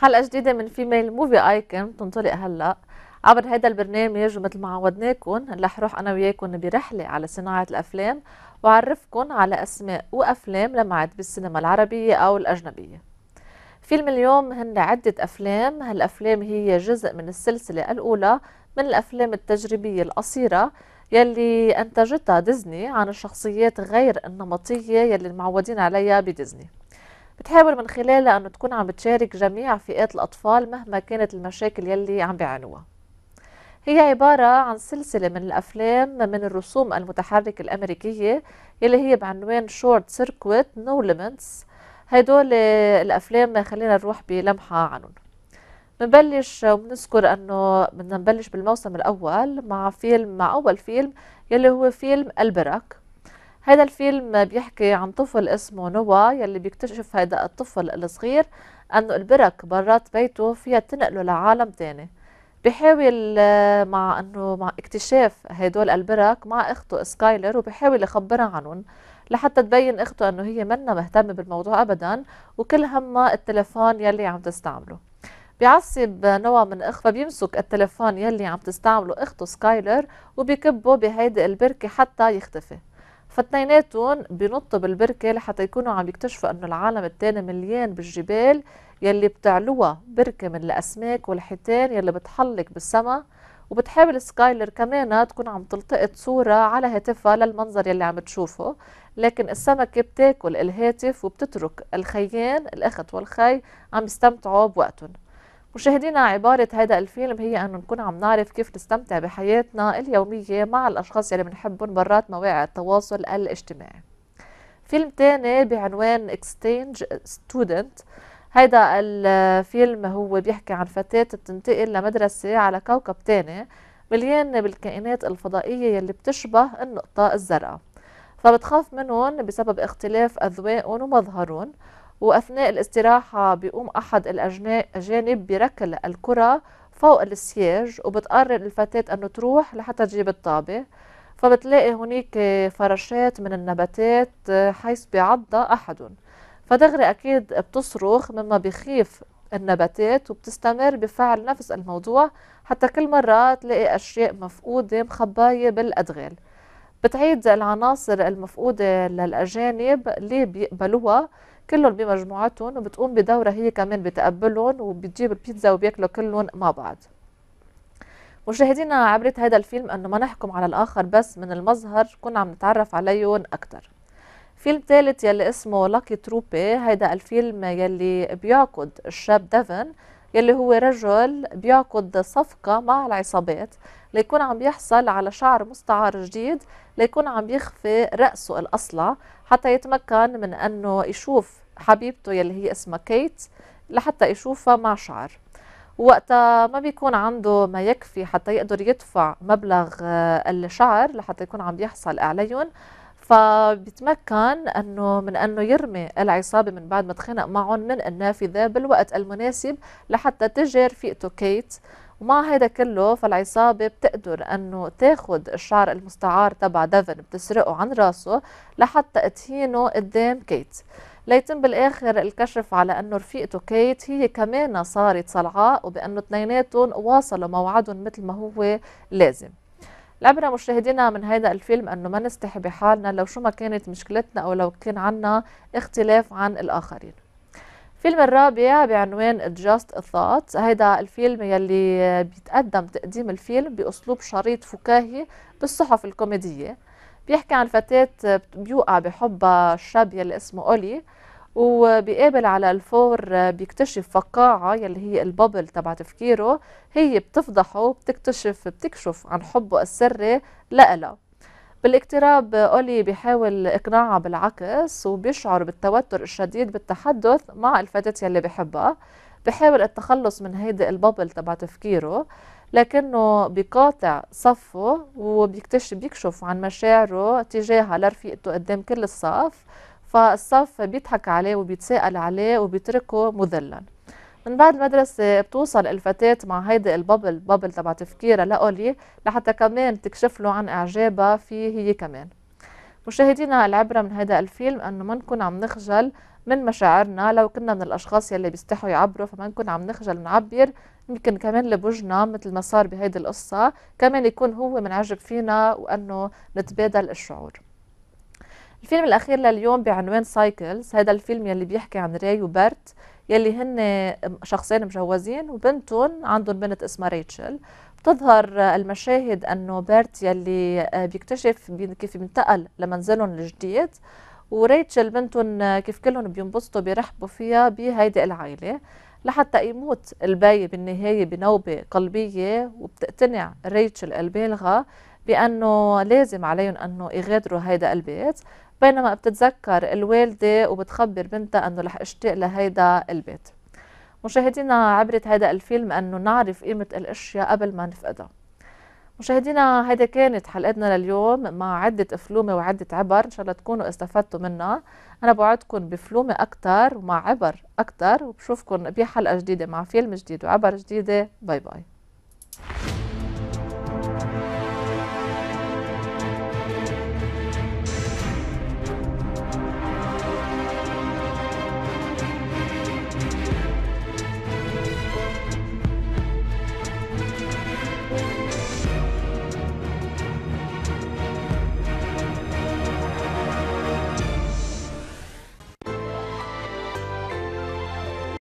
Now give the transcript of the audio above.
حلقة جديدة من فيميل موفي ايكون تنطلق هلا عبر هذا البرنامج ومثل ما عودناكم رح روح انا وياكم برحلة على صناعة الافلام وعرفكم على اسماء وافلام لمعت بالسينما العربية او الاجنبية. فيلم اليوم هن عدة افلام، هالافلام هي جزء من السلسلة الاولى من الافلام التجريبية القصيرة يلي انتجتها ديزني عن الشخصيات غير النمطية يلي المعودين عليها بديزني. بتحاول من خلالها أنه تكون عم بتشارك جميع فئات الأطفال مهما كانت المشاكل يلي عم بيعانوها هي عبارة عن سلسلة من الأفلام من الرسوم المتحركة الأمريكية يلي هي بعنوان شورت سيركويت نو ليمتس هيدول الأفلام خلينا نروح بلمحة عنهم بنبلش وبنذكر انه بدنا نبلش بالموسم الاول مع فيلم مع اول فيلم يلي هو فيلم البرك هذا الفيلم بيحكي عن طفل اسمه نوا يلي بيكتشف هذا الطفل الصغير انه البرك برات بيته فيها تنقله لعالم تاني بحاول آه، مع انه مع اكتشاف هدول البرك مع اخته سكايلر وبحاول يخبرها عنهم لحتى تبين اخته انه هي منا مهتمه بالموضوع ابدا وكل همها التلفون يلي عم تستعمله بيعصب نوا من اخ فبيمسك التلفون يلي عم تستعمله اخته سكايلر وبيكبه بهيدي البركه حتى يختفي فاثنيناتهم بنطوا بالبركه لحتى يكونوا عم يكتشفوا انه العالم الثاني مليان بالجبال يلي بتعلوها بركه من الاسماك والحيتان يلي بتحلق بالسما وبتحاول سكايلر كمان تكون عم تلتقط صورة على هاتفها للمنظر يلي عم تشوفه لكن السمكة بتاكل الهاتف وبتترك الخيان الأخت والخي عم يستمتعوا بوقتهم مشاهدينا عبارة هذا الفيلم هي أن نكون عم نعرف كيف نستمتع بحياتنا اليومية مع الأشخاص اللي بنحبهم برات مواقع التواصل الاجتماعي فيلم تاني بعنوان اكستينج ستودنت هيدا الفيلم هو بيحكي عن فتاة بتنتقل لمدرسة على كوكب تاني مليان بالكائنات الفضائية يلي بتشبه النقطة الزرقاء فبتخاف منهم بسبب اختلاف أذواقهم ومظهرهم وأثناء الاستراحة بيقوم أحد الأجانب بركل الكرة فوق السياج وبتقرر الفتاة أنه تروح لحتى تجيب الطابة فبتلاقي هناك فراشات من النباتات حيث بيعض أحد فدغري أكيد بتصرخ مما بيخيف النباتات وبتستمر بفعل نفس الموضوع حتى كل مرة تلاقي أشياء مفقودة مخباية بالأدغال بتعيد العناصر المفقودة للأجانب اللي بيقبلوها كلهم بمجموعتهم وبتقوم بدورة هي كمان بتقبلهم وبتجيب البيتزا وبياكلوا كلهم مع بعض مشاهدينا عبرت هذا الفيلم أنه ما نحكم على الآخر بس من المظهر كنا عم نتعرف عليهم أكتر فيلم ثالث يلي اسمه لاكي تروبي هيدا الفيلم يلي بيعقد الشاب ديفن يلي هو رجل بيعقد صفقة مع العصابات ليكون عم يحصل على شعر مستعار جديد ليكون عم يخفي رأسه الأصلع حتى يتمكن من أنه يشوف حبيبته يلي هي اسمها كيت لحتى يشوفها مع شعر وقتها ما بيكون عنده ما يكفي حتى يقدر يدفع مبلغ آه، الشعر لحتى يكون عم يحصل عليهم فبيتمكن انه من انه يرمي العصابه من بعد ما تخانق معهم من النافذه بالوقت المناسب لحتى تجي رفيقته كيت ومع هذا كله فالعصابة بتقدر أنه تاخذ الشعر المستعار تبع ديفن بتسرقه عن راسه لحتى تهينه قدام كيت ليتم بالاخر الكشف على انه رفيقته كيت هي كمان صارت صلعاء وبانه اثنيناتهم واصلوا موعدهم مثل ما هو لازم العبرة مشاهدينا من هذا الفيلم أنه ما نستحي بحالنا لو شو ما كانت مشكلتنا أو لو كان عنا اختلاف عن الآخرين الفيلم الرابع بعنوان Just a Thought هيدا الفيلم يلي بيتقدم تقديم الفيلم بأسلوب شريط فكاهي بالصحف الكوميدية بيحكي عن فتاة بيوقع بحبها الشاب يلي اسمه أولي وبيقابل على الفور بيكتشف فقاعة يلي هي البابل تبع تفكيره هي بتفضحه وبتكتشف بتكشف عن حبه السري لإلها بالاقتراب أولي بيحاول إقناعها بالعكس وبيشعر بالتوتر الشديد بالتحدث مع الفتاة يلي بحبها بحاول التخلص من هيدي البابل تبع تفكيره لكنه بقاطع صفه وبيكتشف بيكشف عن مشاعره تجاهها لرفيقته قدام كل الصف فالصف بيضحك عليه وبيتساءل عليه وبيتركه مذلا من بعد المدرسة بتوصل الفتاة مع هيدي الببل بابل تبع تفكيرها لأولي لحتى كمان تكشف له عن إعجابها فيه هي كمان مشاهدينا العبرة من هذا الفيلم أنه ما نكون عم نخجل من مشاعرنا لو كنا من الاشخاص يلي بيستحوا يعبروا فما نكون عم نخجل نعبر يمكن كمان لبوجنا مثل ما صار بهيدي القصه كمان يكون هو منعجب فينا وانه نتبادل الشعور الفيلم الاخير لليوم بعنوان سايكلز هذا الفيلم يلي بيحكي عن راي وبرت يلي هن شخصين مجوزين وبنتهم عندهم بنت اسمها ريتشل بتظهر المشاهد انه بيرت يلي بيكتشف كيف بينتقل لمنزلهم الجديد وريتشل بنتهم كيف كلهم بينبسطوا بيرحبوا فيها بهيدي العائلة لحتى يموت الباية بالنهاية بنوبة قلبية وبتقتنع ريتشل البالغة بأنه لازم عليهم أنه يغادروا هيدا البيت بينما بتتذكر الوالدة وبتخبر بنتها أنه رح اشتاق لهيدا البيت مشاهدينا عبرة هذا الفيلم أنه نعرف قيمة الأشياء قبل ما نفقدها مشاهدينا هيدا كانت حلقتنا لليوم مع عدة فلومة وعدة عبر إن شاء الله تكونوا استفدتوا منها أنا بوعدكم بفلومة أكتر ومع عبر أكتر وبشوفكم بحلقة جديدة مع فيلم جديد وعبر جديدة باي باي